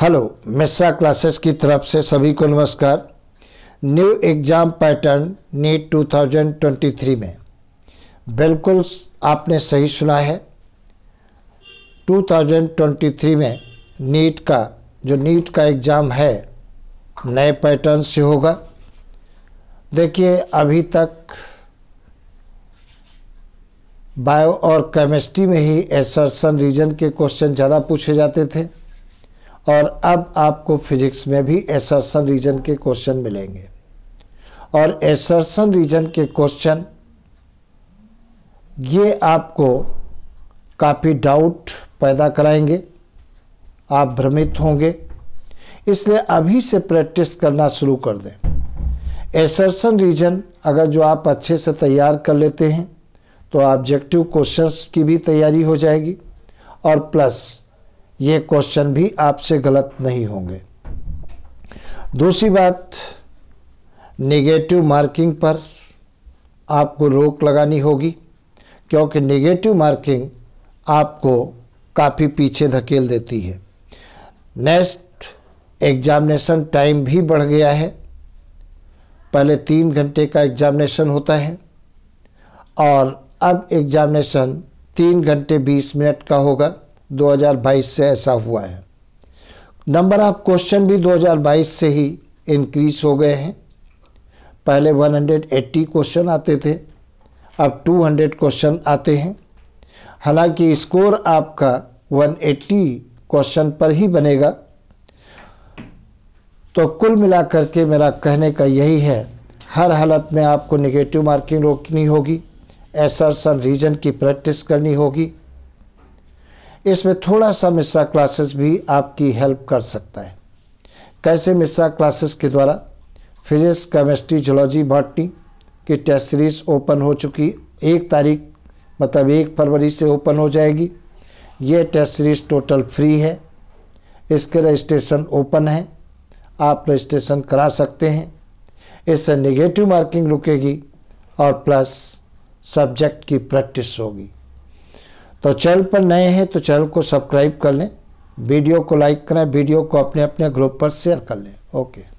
hello Mishra classes की तरफ से सभी को नमस्कार न्यू एग्ज़ाम पैटर्न नीट 2023 में बिल्कुल आपने सही सुना है 2023 में नीट का जो नीट का एग्ज़ाम है नए पैटर्न से होगा देखिए अभी तक बायो और केमिस्ट्री में ही एसर्सन रीजन के क्वेश्चन ज़्यादा पूछे जाते थे और अब आपको फिजिक्स में भी एसर्सन रीजन के क्वेश्चन मिलेंगे और एसर्सन रीजन के क्वेश्चन ये आपको काफ़ी डाउट पैदा कराएंगे आप भ्रमित होंगे इसलिए अभी से प्रैक्टिस करना शुरू कर दें एसर्सन रीजन अगर जो आप अच्छे से तैयार कर लेते हैं तो ऑब्जेक्टिव क्वेश्चंस की भी तैयारी हो जाएगी और प्लस ये क्वेश्चन भी आपसे गलत नहीं होंगे दूसरी बात नेगेटिव मार्किंग पर आपको रोक लगानी होगी क्योंकि नेगेटिव मार्किंग आपको काफ़ी पीछे धकेल देती है नेक्स्ट एग्जामिनेशन टाइम भी बढ़ गया है पहले तीन घंटे का एग्जामिनेशन होता है और अब एग्जामिनेशन तीन घंटे बीस मिनट का होगा 2022 से ऐसा हुआ है नंबर ऑफ क्वेश्चन भी 2022 से ही इंक्रीज हो गए हैं पहले 180 क्वेश्चन आते थे अब 200 क्वेश्चन आते हैं हालांकि स्कोर आपका 180 क्वेश्चन पर ही बनेगा तो कुल मिलाकर के मेरा कहने का यही है हर हालत में आपको निगेटिव मार्किंग रोकनी होगी एसर्सन रीजन की प्रैक्टिस करनी होगी इसमें थोड़ा सा मिश्रा क्लासेस भी आपकी हेल्प कर सकता है कैसे मिश्रा क्लासेस के द्वारा फिजिक्स केमिस्ट्री जोलॉजी बॉटनी की टेस्ट सीरीज ओपन हो चुकी एक तारीख मतलब एक फरवरी से ओपन हो जाएगी ये टेस्ट सीरीज टोटल फ्री है इसके रजिस्ट्रेशन ओपन है आप रजिस्ट्रेशन करा सकते हैं इससे नेगेटिव मार्किंग रुकेगी और प्लस सब्जेक्ट की प्रैक्टिस होगी तो चैनल पर नए हैं तो चैनल को सब्सक्राइब कर लें वीडियो को लाइक करें वीडियो को अपने अपने ग्रुप पर शेयर कर लें ओके